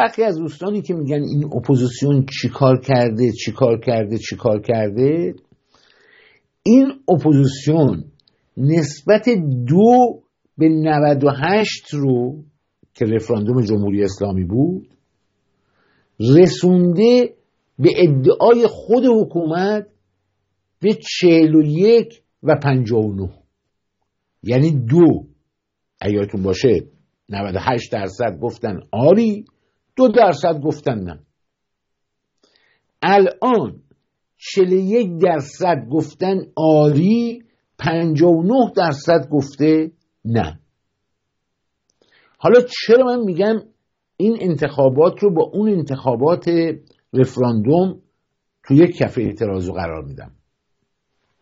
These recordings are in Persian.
برخی از دوستانی که میگن این اپوزیسیون چیکار کرده چیکار کرده چیکار کرده این اپوزیسیون نسبت دو به 98 رو که رفراندوم جمهوری اسلامی بود رسونده به ادعای خود حکومت به 41 و 59 یعنی دو ایاتون باشه 98 درصد گفتن آری دو درصد گفتن نه الان 41 درصد گفتن آری 59 درصد گفته نه حالا چرا من میگم این انتخابات رو با اون انتخابات رفراندوم تو یک کفه اعتراض رو قرار میدم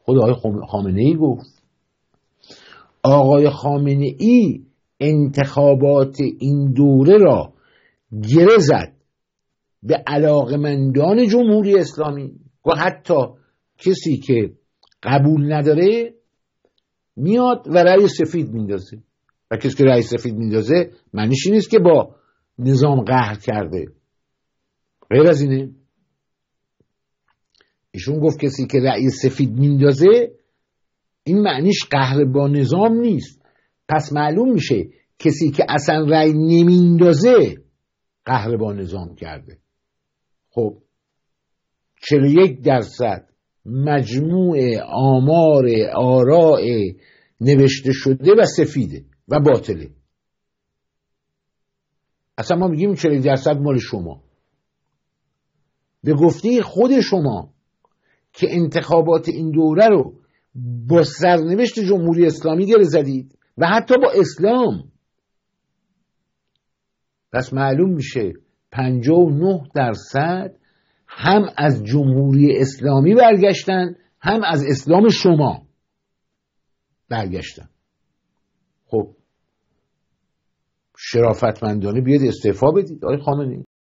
خود آقای خامنه ای گفت آقای خامنه ای انتخابات این دوره را گره زد به علاقمندان جمهوری اسلامی و حتی کسی که قبول نداره میاد و رأی سفید میندازه و کسی که رأی سفید میندازه معنیش نیست که با نظام قهر کرده غیر از اینه ایشون گفت کسی که رأی سفید میندازه این معنیش قهر با نظام نیست پس معلوم میشه کسی که اصلا رأی نمیندازه قهر با نظام کرده خب 41 درصد مجموع آمار آراء نوشته شده و سفیده و باطله اصلا ما میگیم 40 درصد مال شما به گفته خود شما که انتخابات این دوره رو با سرنوشت جمهوری اسلامی گره زدید و حتی با اسلام پس معلوم میشه 59 درصد هم از جمهوری اسلامی برگشتن هم از اسلام شما برگشتن خب شرافتمندانه بیاد استعفا بدید آقای خامنه